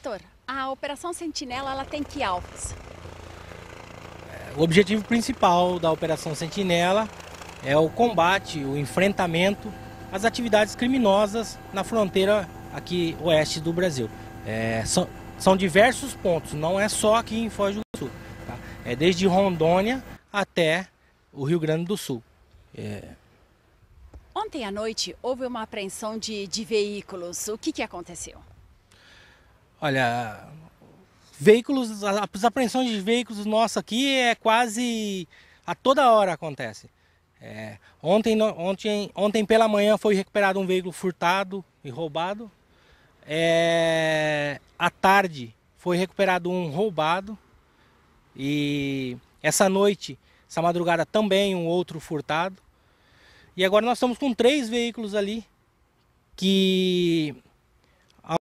Inspetor, a Operação Sentinela ela tem que alvos? É, o objetivo principal da Operação Sentinela é o combate, o enfrentamento às atividades criminosas na fronteira aqui oeste do Brasil. É, são, são, diversos pontos, não é só aqui em Foz do Sul. Tá? É desde Rondônia até o Rio Grande do Sul. É... Ontem à noite houve uma apreensão de, de veículos. O que, que aconteceu? Olha, veículos, as apreensões de veículos nossos aqui é quase a toda hora acontece. É, ontem, ontem, ontem pela manhã foi recuperado um veículo furtado e roubado. É, à tarde foi recuperado um roubado. E essa noite, essa madrugada também um outro furtado. E agora nós estamos com três veículos ali que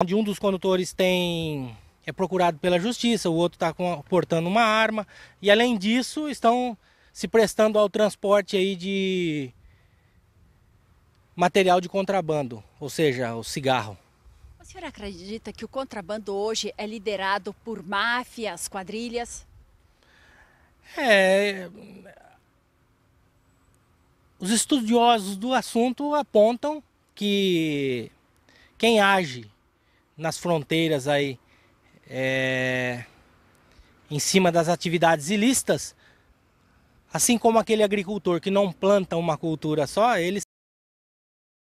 onde um dos condutores tem é procurado pela justiça, o outro está portando uma arma e além disso estão se prestando ao transporte aí de material de contrabando, ou seja, o cigarro. O senhor acredita que o contrabando hoje é liderado por máfias, quadrilhas? É, os estudiosos do assunto apontam que quem age nas fronteiras aí é, em cima das atividades ilícitas, assim como aquele agricultor que não planta uma cultura só, ele